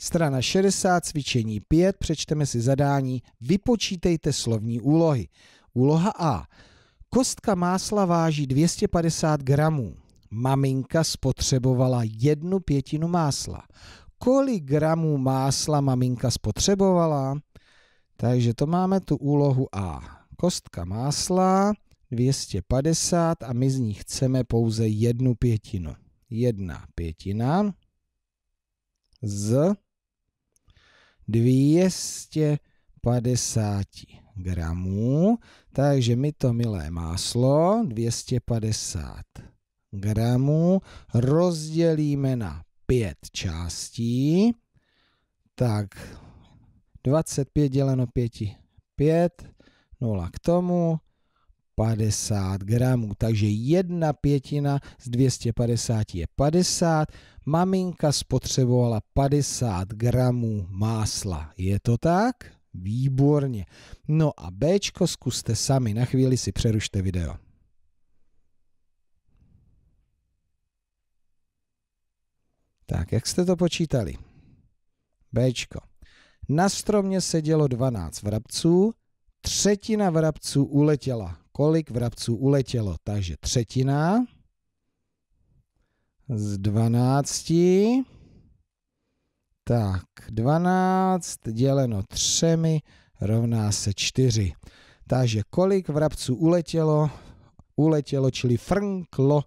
Strana 60, cvičení 5, přečteme si zadání, vypočítejte slovní úlohy. Úloha A. Kostka másla váží 250 gramů. Maminka spotřebovala jednu pětinu másla. Kolik gramů másla maminka spotřebovala? Takže to máme tu úlohu A. Kostka másla 250 a my z ní chceme pouze jednu pětinu. Jedna pětina z 250 gramů. Takže my to milé máslo 250 gramů rozdělíme na pět částí. Tak 25 děleno 5, 5, 0 k tomu, 50 gramů. Takže jedna pětina z 250 je 50. Maminka spotřebovala 50 gramů másla. Je to tak? Výborně. No a B zkuste sami. Na chvíli si přerušte video. Tak, jak jste to počítali? B. Na stromě sedělo 12 vrabců, třetina vrabců uletěla kolik vrabců uletělo. Takže třetina z 12. Tak, 12 děleno třemi rovná se 4. Takže kolik vrabců uletělo? Uletělo, čili frnklo.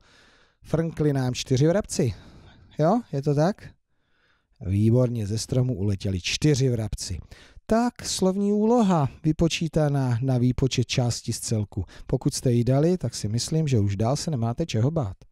Frnkli nám čtyři vrabci. Jo, je to tak? Výborně, ze stromu uletěli čtyři vrabci tak slovní úloha vypočítaná na výpočet části z celku. Pokud jste ji dali, tak si myslím, že už dál se nemáte čeho bát.